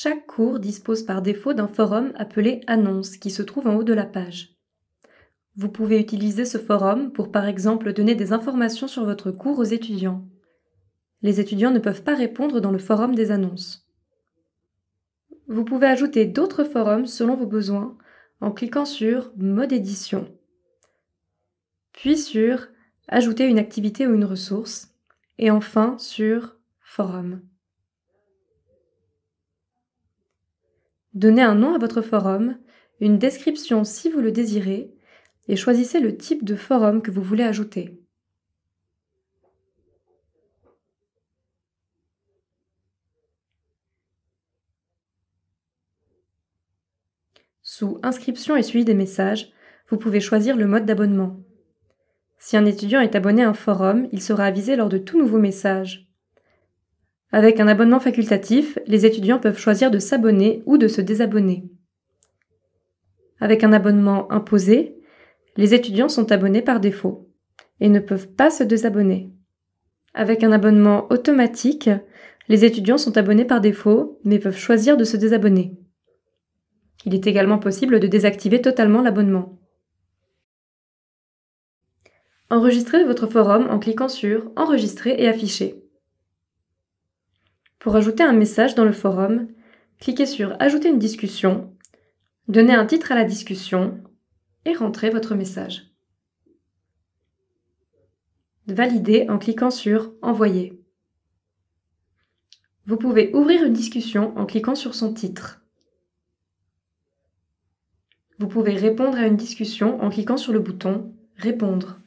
Chaque cours dispose par défaut d'un forum appelé Annonces » qui se trouve en haut de la page. Vous pouvez utiliser ce forum pour par exemple donner des informations sur votre cours aux étudiants. Les étudiants ne peuvent pas répondre dans le forum des annonces. Vous pouvez ajouter d'autres forums selon vos besoins en cliquant sur Mode édition, puis sur Ajouter une activité ou une ressource, et enfin sur Forum. Donnez un nom à votre forum, une description si vous le désirez, et choisissez le type de forum que vous voulez ajouter. Sous Inscription et suivi des messages, vous pouvez choisir le mode d'abonnement. Si un étudiant est abonné à un forum, il sera avisé lors de tout nouveau message. Avec un abonnement facultatif, les étudiants peuvent choisir de s'abonner ou de se désabonner. Avec un abonnement imposé, les étudiants sont abonnés par défaut et ne peuvent pas se désabonner. Avec un abonnement automatique, les étudiants sont abonnés par défaut mais peuvent choisir de se désabonner. Il est également possible de désactiver totalement l'abonnement. Enregistrez votre forum en cliquant sur Enregistrer et afficher. Pour ajouter un message dans le forum, cliquez sur Ajouter une discussion, donnez un titre à la discussion et rentrez votre message. Validez en cliquant sur Envoyer. Vous pouvez ouvrir une discussion en cliquant sur son titre. Vous pouvez répondre à une discussion en cliquant sur le bouton Répondre.